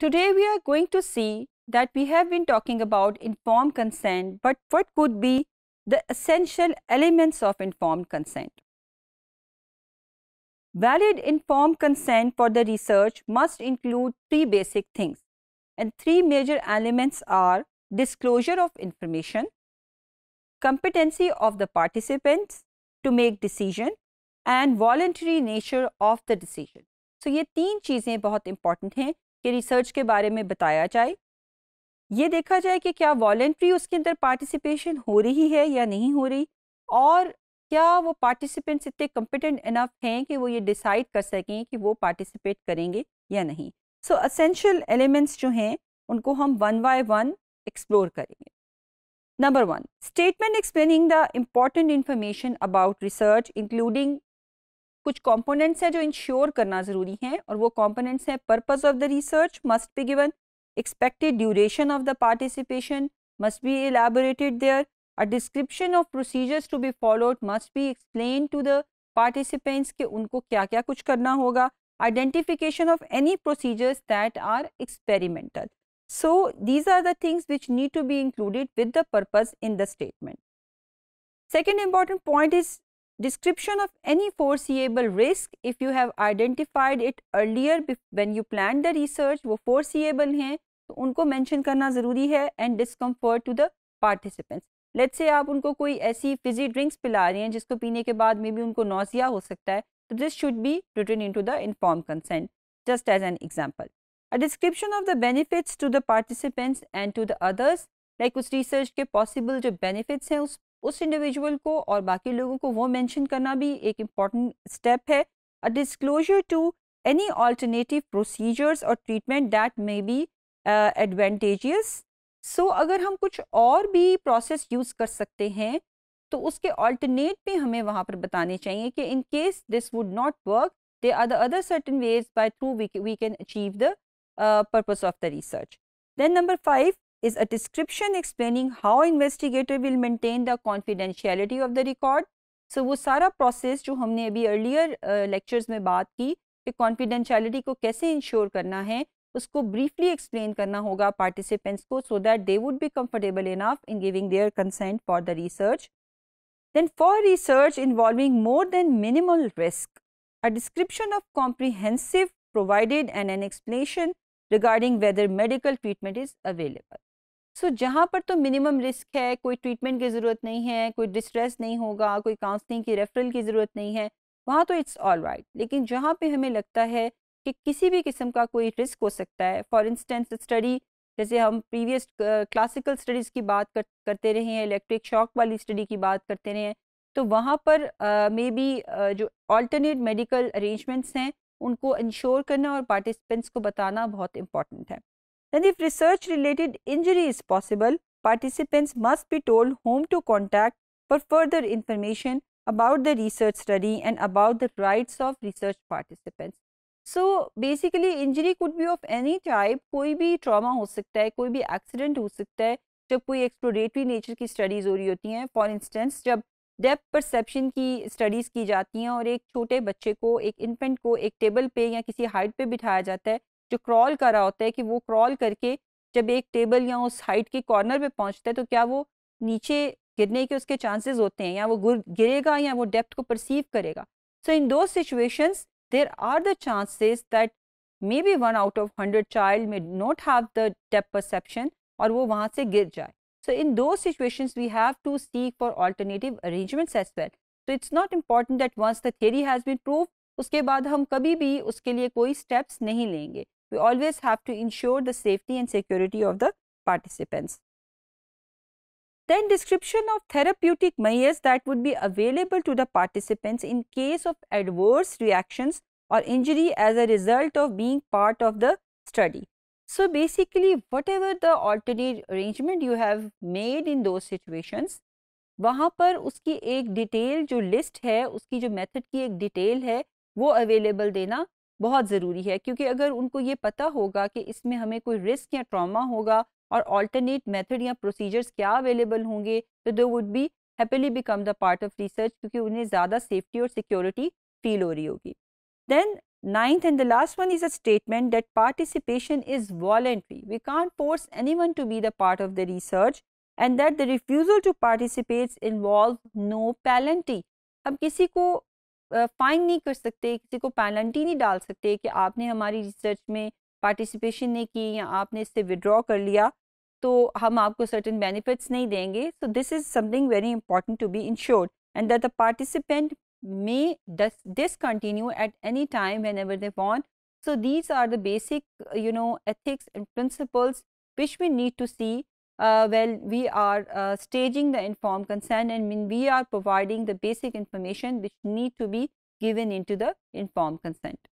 Today we are going to see that we have been talking about informed consent, but what could be the essential elements of informed consent? Valid informed consent for the research must include three basic things and three major elements are disclosure of information, competency of the participants to make decision and voluntary nature of the decision. So, ये तीन चीज़ें बहुत important हैं के research के बारे में बताया जाए ये देखा जाए कि क्या वॉल्ट्री उसके अंदर पार्टिसिपेशन हो रही है या नहीं हो रही और क्या वो पार्टिसिपेंट्स इतने कम्पिटेंट इनफ हैं कि वो ये डिसाइड कर सकें कि वो पार्टिसिपेट करेंगे या नहीं सो असेंशियल एलिमेंट्स जो हैं उनको हम वन बाय वन एक्सप्लोर करेंगे नंबर one statement explaining the important information about research including कुछ कंपोनेंट्स हैं जो इंश्योर करना ज़रूरी हैं और वो कंपोनेंट्स हैं purpose of the research must be given expected duration of the participation must be elaborated there a description of procedures to be followed must be explain to the participants के उनको क्या क्या कुछ करना होगा identification of any procedures that are experimental so these are the things which need to be included with the purpose in the statement second important point is description of any foreseeable risk if you have identified it earlier when you plan the research वो foreseeable हैं तो उनको mention करना ज़रूरी है and discomfort to the participants. Let's say आप उनको कोई ऐसी फिजी ड्रिंक्स पिला रहे हैं जिसको पीने के बाद मे बी उनको नोसिया हो सकता है तो this should be written into the inform consent just as an example a description of the benefits to the participants and to the others like उस रिसर्च के पॉसिबल जो बेनिफिट्स हैं उस उस इंडिविजुअल को और बाकी लोगों को वो मेंशन करना भी एक इम्पॉर्टेंट स्टेप है a disclosure to any alternative procedures और treatment that may be advantageous so अगर हम कुछ और भी प्रोसेस यूज़ कर सकते हैं तो उसके ऑल्टरनेट भी हमें वहाँ पर बताने चाहिए कि in case this would not work they are the other certain ways by through we can achieve the purpose of the research then number five is a description explaining how investigator will maintain the confidentiality of the record. So वो सारा process जो हमने अभी earlier uh, lectures में बात की कि confidentiality को कैसे ensure करना है उसको briefly explain करना होगा participants को so that they would be comfortable enough in giving their consent for the research. Then for research involving more than minimal risk, a description of comprehensive provided and an explanation regarding whether medical treatment is available. So so, जहाँ पर तो minimum risk है कोई treatment की ज़रूरत नहीं है कोई डिस्ट्रेस नहीं होगा कोई काउंसलिंग की रेफरल की ज़रूरत नहीं है वहाँ तो इट्स ऑल राइट लेकिन जहाँ पे हमें लगता है कि किसी भी किस्म का कोई रिस्क हो सकता है फॉर इंस्टेंस स्टडी जैसे हम प्रीवियस क्लासिकल स्टडीज़ की बात कर, करते रहे हैं इलेक्ट्रिक शॉक वाली स्टडी की बात करते रहे हैं तो वहाँ पर मे बी uh, जो ऑल्टरनेट मेडिकल अरेंजमेंट्स हैं उनको इंश्योर करना और पार्टिसिपेंट्स को बताना बहुत इंपॉर्टेंट है then if research related injury is possible, participants must be told whom to contact for further information about the research study and about the rights of research participants. so basically injury could be of any type koi bhi trauma ho sakta hai koi bhi accident ho sakta hai jab koi exploratory nature ki studies ho rahi hoti hain for instance jab depth perception ki studies ki jati hain aur ek chote bacche ko ek infant ko ek table pe ya kisi height pe bithaya jata hai जो crawl कर रहा होता है कि वो crawl करके जब एक टेबल या उस हाइट के कॉर्नर पे पहुंचता है तो क्या वो नीचे गिरने के उसके चांसेस होते हैं या वो गिरेगा या वो डेप्थ को परसीव करेगा सो इन दो situations there are the chances that may be one out of hundred child may not have the depth perception और वो वहाँ से गिर जाए सो इन दो situations, we have to seek for alternative arrangements as well so it's not important that once the theory has been prove उसके बाद हम कभी भी उसके लिए कोई स्टेप्स नहीं लेंगे We always have to ensure the safety and security of the participants. Then description of therapeutic measures that would be available to the participants in case of adverse reactions or injury as a result of being part of the study. So basically whatever the alternate arrangement you have made in those situations, वहाँ पर उसकी एक detail जो list है उसकी जो method की एक डिटेल है वो अवेलेबल देना बहुत ज़रूरी है क्योंकि अगर उनको ये पता होगा कि इसमें हमें कोई रिस्क या ट्रामा होगा और ऑल्टरनेट मेथड या प्रोसीजर्स क्या अवेलेबल होंगे तो they would be happily become the part of research क्योंकि उन्हें ज़्यादा सेफ्टी और सिक्योरिटी फील हो रही होगी then ninth and the last one is a statement that participation is voluntary we can't force anyone to be the part of the research and that the refusal to participates involve no penalty अब किसी को fine नहीं कर सकते किसी को penalty नहीं डाल सकते कि आपने हमारी रिसर्च में पार्टिसिपेशन नहीं की या आपने इससे विड्रॉ कर लिया तो हम आपको सर्टन बेनिफिट्स नहीं देंगे so this is something very important to be ensured and that the participant may dis at any time whenever they want so these are the basic you know ethics and principles which we need to see uh, well we are uh, staging the informed consent and mean we are providing the basic information which need to be given into the informed consent.